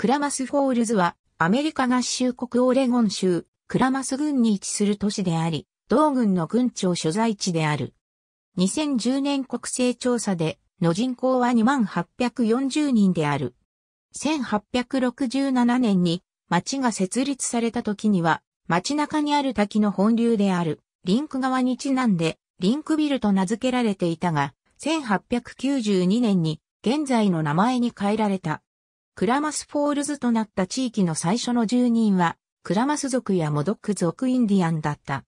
クラマスフォールズは、アメリカ合衆国オレゴン州、クラマス郡に位置する都市であり、同郡の郡庁所在地である。2010年国勢調査で、の人口は2840人である。1867年に、町が設立された時には、町中にある滝の本流である、リンク川にちなんで、リンクビルと名付けられていたが、1892年に現在の名前に変えられた。クラマスフォールズとなった地域の最初の住人は、クラマス族やモドック族インディアンだった。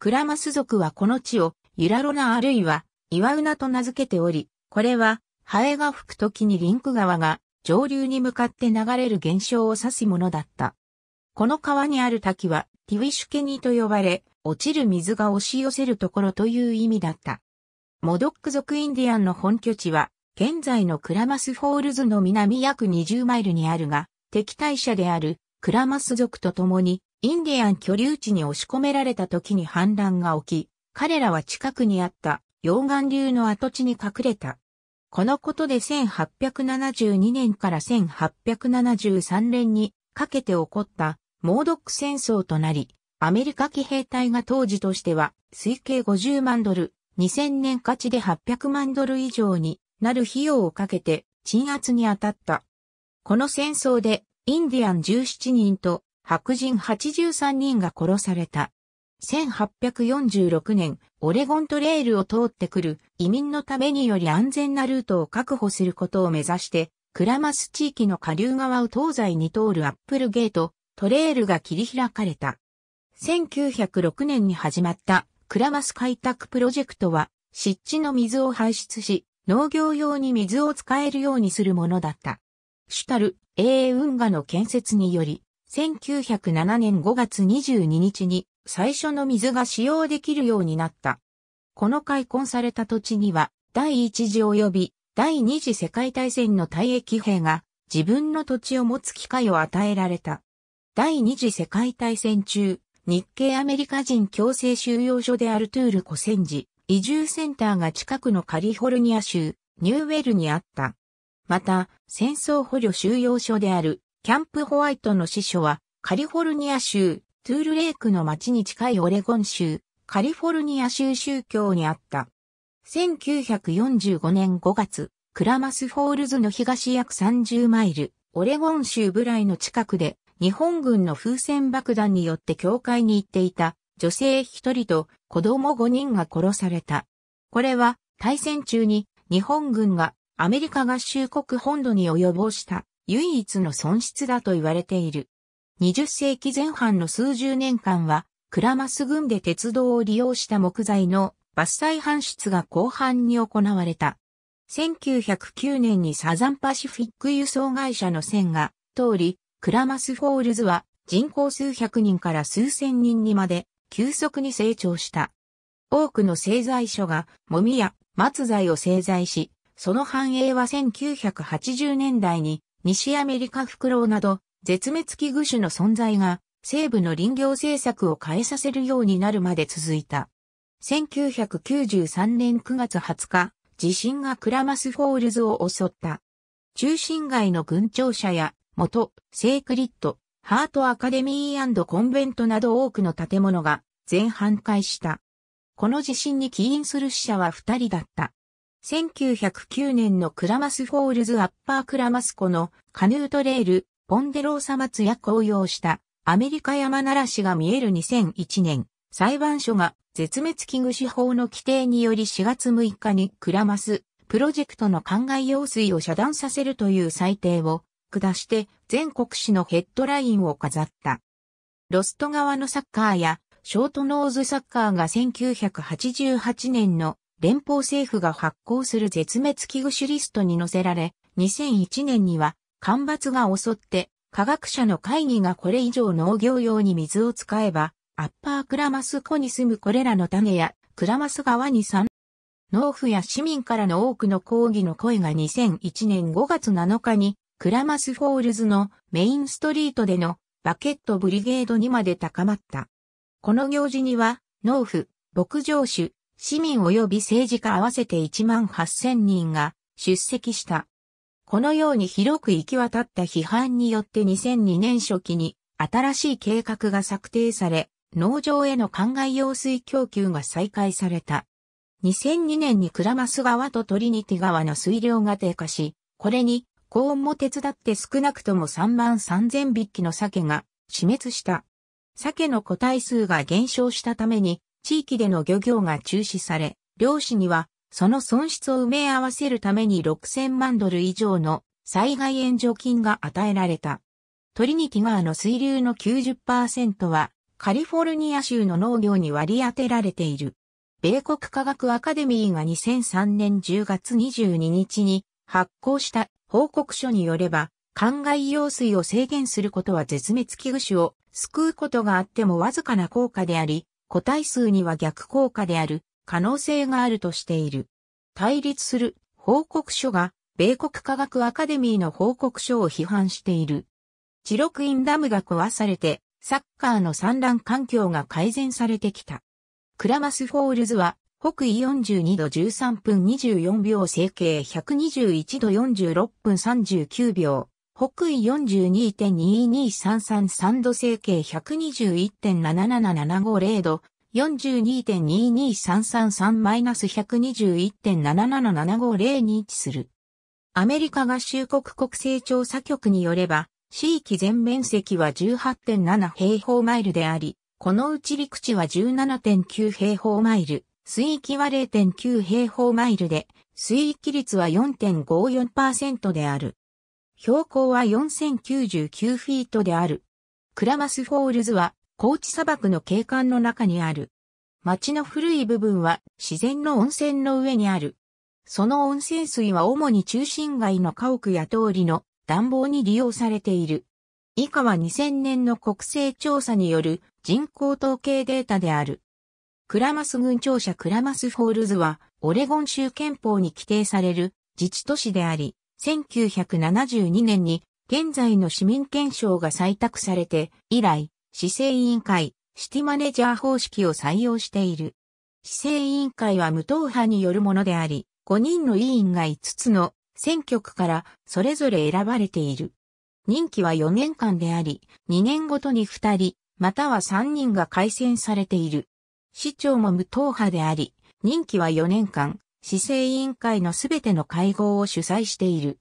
クラマス族はこの地を、ユラロナあるいは、イワウナと名付けており、これは、ハエが吹く時にリンク川が上流に向かって流れる現象を指すものだった。この川にある滝はティウィシュケニと呼ばれ、落ちる水が押し寄せるところという意味だった。モドック族インディアンの本拠地は現在のクラマスフォールズの南約20マイルにあるが、敵対者であるクラマス族と共にインディアン居留地に押し込められた時に反乱が起き、彼らは近くにあった溶岩流の跡地に隠れた。このことで1872年から1873年にかけて起こったモードック戦争となり、アメリカ騎兵隊が当時としては推計50万ドル、2000年価値で800万ドル以上になる費用をかけて鎮圧に当たった。この戦争でインディアン17人と白人83人が殺された。1846年、オレゴントレールを通ってくる移民のためにより安全なルートを確保することを目指して、クラマス地域の下流側を東西に通るアップルゲート、トレールが切り開かれた。1906年に始まったクラマス開拓プロジェクトは、湿地の水を排出し、農業用に水を使えるようにするものだった。主たる英運河の建設により、1907年5月22日に最初の水が使用できるようになった。この開墾された土地には、第一次及び第二次世界大戦の退役兵が自分の土地を持つ機会を与えられた。第二次世界大戦中、日系アメリカ人強制収容所であるトゥール古戦時、移住センターが近くのカリフォルニア州、ニューウェルにあった。また、戦争捕虜収容所である、キャンプホワイトの司所は、カリフォルニア州、トゥールレイクの町に近いオレゴン州、カリフォルニア州宗教にあった。1945年5月、クラマスフォールズの東約30マイル、オレゴン州ブライの近くで、日本軍の風船爆弾によって教会に行っていた女性一人と子供5人が殺された。これは対戦中に日本軍がアメリカ合衆国本土に及ぼした唯一の損失だと言われている。20世紀前半の数十年間はクラマス軍で鉄道を利用した木材の伐採搬出が広範に行われた。1909年にサザンパシフィック輸送会社の線が通り、クラマスフォールズは人口数百人から数千人にまで急速に成長した。多くの製材所が、もみや松材を製材し、その繁栄は1980年代に、西アメリカフクロウなど、絶滅危惧種の存在が、西部の林業政策を変えさせるようになるまで続いた。1993年9月20日、地震がクラマスフォールズを襲った。中心街の群庁舎や元、セークリッド、ハートアカデミーコンベントなど多くの建物が全半壊した。この地震に起因する死者は2人だった。1909年のクラマスフォールズアッパークラマス湖のカヌートレール、ポンデローサ松屋紅葉したアメリカ山ならしが見える2001年、裁判所が絶滅危惧種法の規定により4月6日にクラマスプロジェクトの灌漑用水を遮断させるという裁定を下して全国紙のヘッドラインを飾った。ロスト側のサッカーやショートノーズサッカーが1988年の連邦政府が発行する絶滅危惧種リストに載せられ、2001年には干ばつが襲って科学者の会議がこれ以上農業用に水を使えば、アッパークラマス湖に住むこれらの種やクラマス川に産農夫や市民からの多くの抗議の声が2001年5月7日にクラマスフォールズのメインストリートでのバケットブリゲードにまで高まった。この行事には、農夫、牧場主、市民及び政治家合わせて1万8000人が出席した。このように広く行き渡った批判によって2002年初期に新しい計画が策定され、農場への灌漑用水供給が再開された。2002年にクラマス川とトリニティ川の水量が低下し、これに高温も手伝って少なくとも3万3000匹の鮭が死滅した。鮭の個体数が減少したために、地域での漁業が中止され、漁師には、その損失を埋め合わせるために6000万ドル以上の災害援助金が与えられた。トリニティ川の水流の90%は、カリフォルニア州の農業に割り当てられている。米国科学アカデミーが2003年10月22日に発行した報告書によれば、灌漑用水を制限することは絶滅危惧種を救うことがあってもわずかな効果であり、個体数には逆効果である可能性があるとしている。対立する報告書が米国科学アカデミーの報告書を批判している。チロクインダムが壊されてサッカーの産卵環境が改善されてきた。クラマスフォールズは北緯42度13分24秒整形121度46分39秒、北緯42.22333度整形121.77750度、42.22333-121.77750に位置する。アメリカ合衆国国勢調査局によれば、地域全面積は18.7平方マイルであり、このうち陸地は17.9平方マイル、水域は0.9平方マイルで、水域率は4.54%である。標高は4099フィートである。クラマスフォールズは、高地砂漠の景観の中にある。町の古い部分は自然の温泉の上にある。その温泉水は主に中心街の家屋や通りの暖房に利用されている。以下は2000年の国勢調査による人口統計データである。クラマス郡庁舎クラマスフォールズは、オレゴン州憲法に規定される自治都市であり、1972年に現在の市民憲章が採択されて、以来、市政委員会、シティマネジャー方式を採用している。市政委員会は無党派によるものであり、5人の委員が5つの選挙区からそれぞれ選ばれている。任期は4年間であり、2年ごとに2人、または3人が改選されている。市長も無党派であり、任期は4年間、市政委員会のすべての会合を主催している。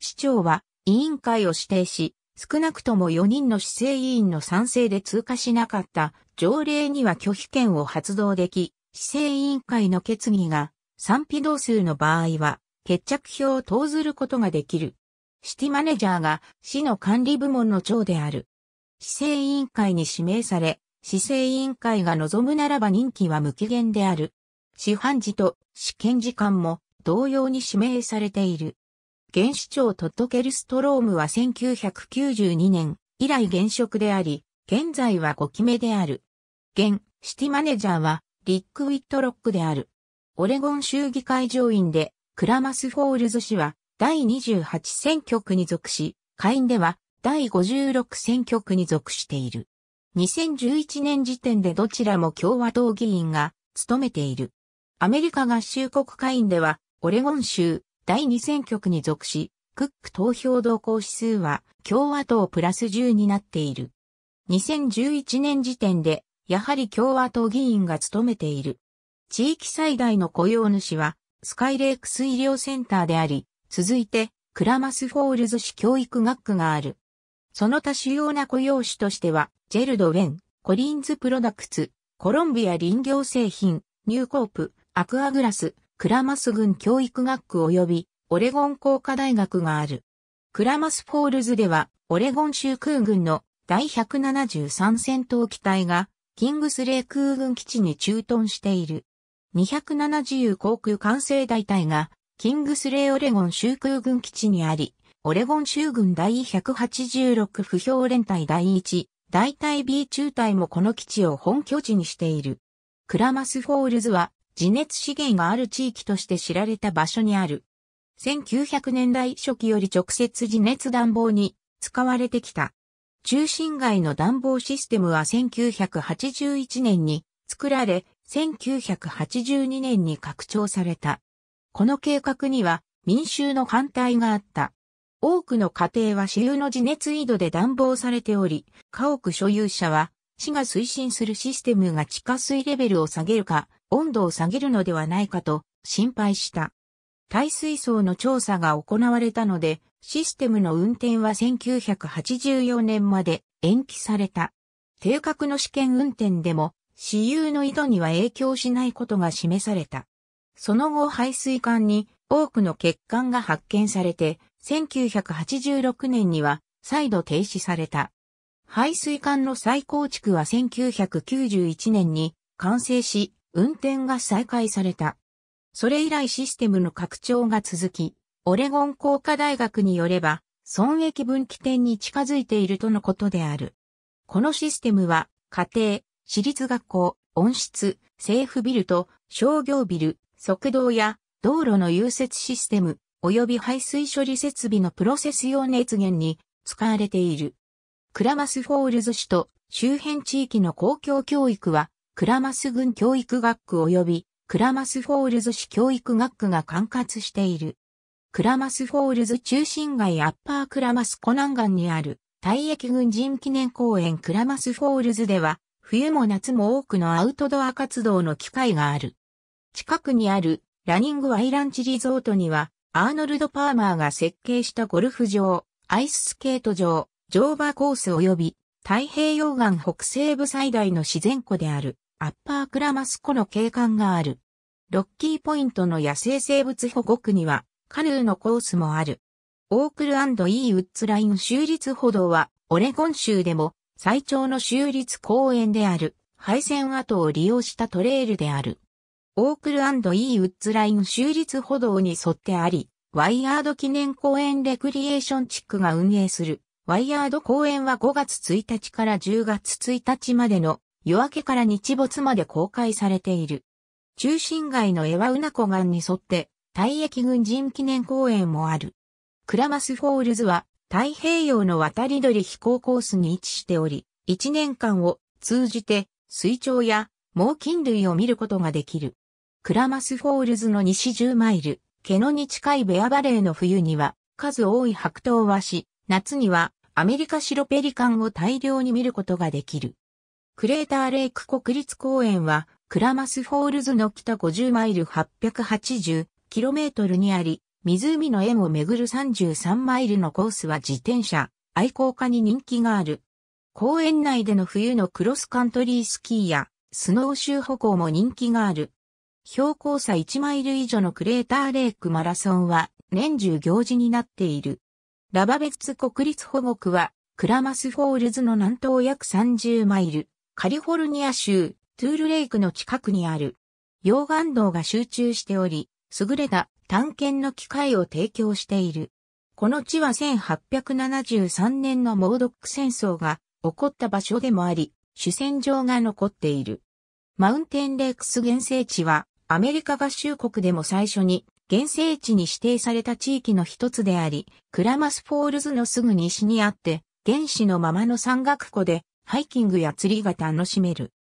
市長は委員会を指定し、少なくとも4人の市政委員の賛成で通過しなかった条例には拒否権を発動でき、市政委員会の決議が賛否同数の場合は決着票を投ずることができる。シティマネージャーが市の管理部門の長である。市政委員会に指名され、市政委員会が望むならば任期は無期限である。市判事と試験時間も同様に指名されている。現市長トットケルストロームは1992年以来現職であり、現在は5期目である。現シティマネージャーはリック・ウィットロックである。オレゴン州議会上院でクラマスフォールズ氏は第28選挙区に属し、下院では第56選挙区に属している。2011年時点でどちらも共和党議員が務めている。アメリカ合衆国会員では、オレゴン州第2選挙区に属し、クック投票動向指数は共和党プラス10になっている。2011年時点で、やはり共和党議員が務めている。地域最大の雇用主は、スカイレークス医療センターであり、続いて、クラマスフォールズ市教育学区がある。その他主要な雇用紙としては、ジェルド・ウェン、コリンズ・プロダクツ、コロンビア林業製品、ニューコープ、アクアグラス、クラマス郡教育学区及び、オレゴン工科大学がある。クラマスフォールズでは、オレゴン州空軍の第173戦闘機体が、キングスレー空軍基地に駐屯している。270航空管制大隊が、キングスレーオレゴン州空軍基地にあり、オレゴン州軍第186不評連隊第1、大隊 B 中隊もこの基地を本拠地にしている。クラマスフォールズは地熱資源がある地域として知られた場所にある。1900年代初期より直接地熱暖房に使われてきた。中心街の暖房システムは1981年に作られ、1982年に拡張された。この計画には民衆の反対があった。多くの家庭は私有の地熱井戸で暖房されており、家屋所有者は、市が推進するシステムが地下水レベルを下げるか、温度を下げるのではないかと心配した。耐水槽の調査が行われたので、システムの運転は1984年まで延期された。定格の試験運転でも、私有の井戸には影響しないことが示された。その後排水管に多くの欠陥が発見されて、1986年には再度停止された。排水管の再構築は1991年に完成し、運転が再開された。それ以来システムの拡張が続き、オレゴン工科大学によれば、損益分岐点に近づいているとのことである。このシステムは、家庭、私立学校、温室、政府ビルと商業ビル、側道や道路の融雪システム、及び排水処理設備のプロセス用熱源に使われている。クラマスフォールズ市と周辺地域の公共教育は、クラマス郡教育学区及びクラマスフォールズ市教育学区が管轄している。クラマスフォールズ中心街アッパークラマス湖南岸にある大役軍人記念公園クラマスフォールズでは、冬も夏も多くのアウトドア活動の機会がある。近くにあるラニングアイランチリゾートには、アーノルド・パーマーが設計したゴルフ場、アイススケート場、乗馬コース及び太平洋岸北西部最大の自然湖であるアッパークラマス湖の景観がある。ロッキーポイントの野生生物保護区にはカヌーのコースもある。オークル &E ウッズライン州立歩道はオレゴン州でも最長の州立公園である廃線跡を利用したトレイルである。オークル &E ウッズライン州立歩道に沿ってあり、ワイヤード記念公園レクリエーション地区が運営する、ワイヤード公園は5月1日から10月1日までの夜明けから日没まで公開されている。中心街のエワウナコガンに沿って、退役軍人記念公園もある。クラマスフォールズは太平洋の渡り鳥飛行コースに位置しており、1年間を通じて水鳥や猛禽類を見ることができる。クラマスフォールズの西10マイル、ケノに近いベアバレーの冬には、数多い白桃ワし、夏にはアメリカ白ペリカンを大量に見ることができる。クレーターレイク国立公園は、クラマスフォールズの北50マイル8 8 0トルにあり、湖の縁をめぐる33マイルのコースは自転車、愛好家に人気がある。公園内での冬のクロスカントリースキーや、スノーシュー歩行も人気がある。標高差1マイル以上のクレーターレイクマラソンは年中行事になっている。ラバベツ国立保護区はクラマスフォールズの南東約30マイル、カリフォルニア州トゥールレイクの近くにある。溶岩道が集中しており、優れた探検の機会を提供している。この地は1873年のモードック戦争が起こった場所でもあり、主戦場が残っている。マウンテンレイクス原生地はアメリカ合衆国でも最初に原生地に指定された地域の一つであり、クラマスフォールズのすぐ西にあって、原始のままの山岳湖でハイキングや釣りが楽しめる。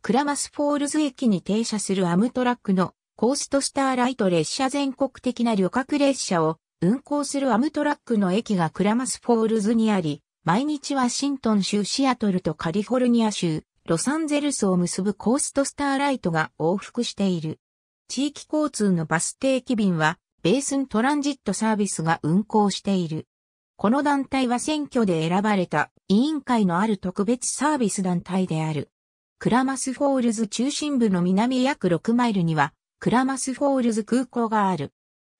クラマスフォールズ駅に停車するアムトラックのコーストスターライト列車全国的な旅客列車を運行するアムトラックの駅がクラマスフォールズにあり、毎日ワシントン州シアトルとカリフォルニア州、ロサンゼルスを結ぶコーストスターライトが往復している。地域交通のバス定期便は、ベースントランジットサービスが運行している。この団体は選挙で選ばれた委員会のある特別サービス団体である。クラマスフォールズ中心部の南約6マイルには、クラマスフォールズ空港がある。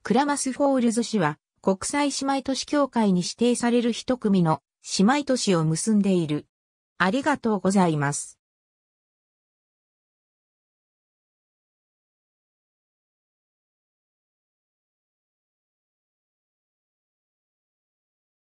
クラマスフォールズ市は、国際姉妹都市協会に指定される一組の姉妹都市を結んでいる。ありがとうございます。